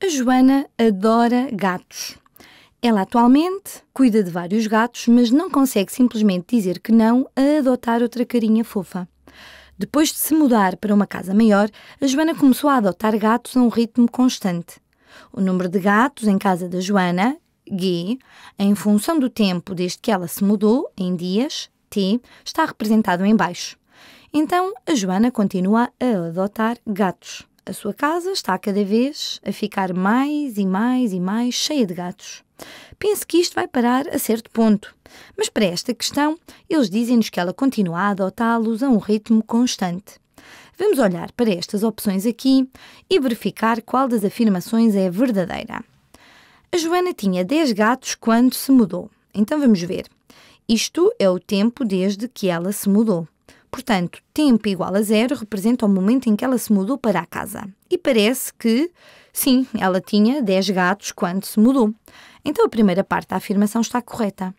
A Joana adora gatos. Ela atualmente cuida de vários gatos, mas não consegue simplesmente dizer que não a adotar outra carinha fofa. Depois de se mudar para uma casa maior, a Joana começou a adotar gatos a um ritmo constante. O número de gatos em casa da Joana, G, em função do tempo desde que ela se mudou, em dias, T, está representado em baixo. Então, a Joana continua a adotar gatos. A sua casa está cada vez a ficar mais e mais e mais cheia de gatos. Pense que isto vai parar a certo ponto. Mas para esta questão, eles dizem-nos que ela continua a adotá-los a um ritmo constante. Vamos olhar para estas opções aqui e verificar qual das afirmações é verdadeira. A Joana tinha 10 gatos quando se mudou. Então vamos ver. Isto é o tempo desde que ela se mudou. Portanto, tempo igual a zero representa o momento em que ela se mudou para a casa. E parece que, sim, ela tinha 10 gatos quando se mudou. Então a primeira parte da afirmação está correta.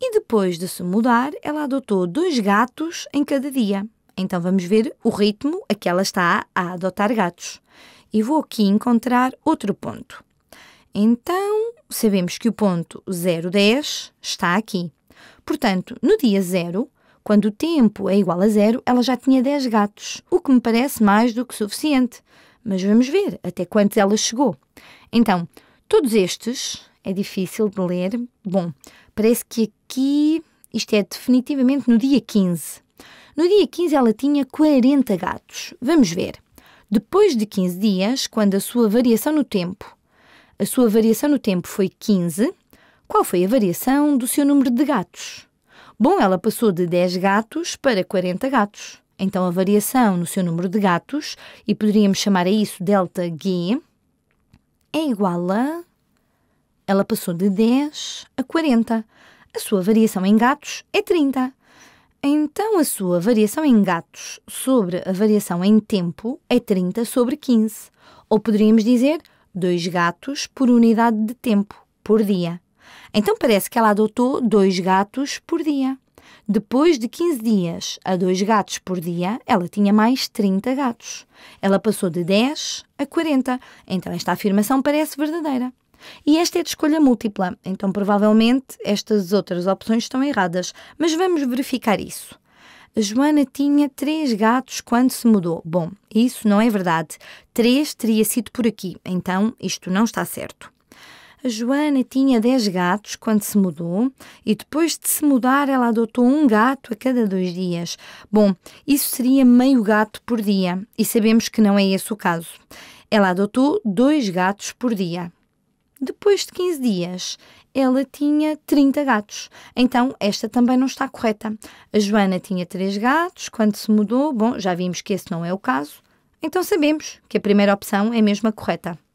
E depois de se mudar, ela adotou dois gatos em cada dia. Então vamos ver o ritmo a que ela está a adotar gatos. E vou aqui encontrar outro ponto. Então, sabemos que o ponto 010 está aqui. Portanto, no dia 0, quando o tempo é igual a zero, ela já tinha 10 gatos, o que me parece mais do que suficiente. Mas vamos ver até quantos ela chegou. Então, todos estes, é difícil de ler. Bom, parece que aqui isto é definitivamente no dia 15. No dia 15 ela tinha 40 gatos. Vamos ver. Depois de 15 dias, quando a sua variação no tempo, a sua variação no tempo foi 15, qual foi a variação do seu número de gatos? Bom, ela passou de 10 gatos para 40 gatos. Então, a variação no seu número de gatos, e poderíamos chamar a isso delta G, é igual a. Ela passou de 10 a 40. A sua variação em gatos é 30. Então, a sua variação em gatos sobre a variação em tempo é 30 sobre 15. Ou poderíamos dizer 2 gatos por unidade de tempo por dia. Então parece que ela adotou dois gatos por dia. Depois de 15 dias a dois gatos por dia, ela tinha mais 30 gatos. Ela passou de 10 a 40. Então esta afirmação parece verdadeira. E esta é de escolha múltipla, então provavelmente estas outras opções estão erradas, mas vamos verificar isso. A Joana tinha três gatos quando se mudou. Bom, isso não é verdade. Três teria sido por aqui, então isto não está certo. A Joana tinha 10 gatos quando se mudou e depois de se mudar ela adotou um gato a cada dois dias. Bom, isso seria meio gato por dia e sabemos que não é esse o caso. Ela adotou dois gatos por dia. Depois de 15 dias, ela tinha 30 gatos. Então, esta também não está correta. A Joana tinha 3 gatos quando se mudou. Bom, já vimos que esse não é o caso. Então, sabemos que a primeira opção é mesmo a correta.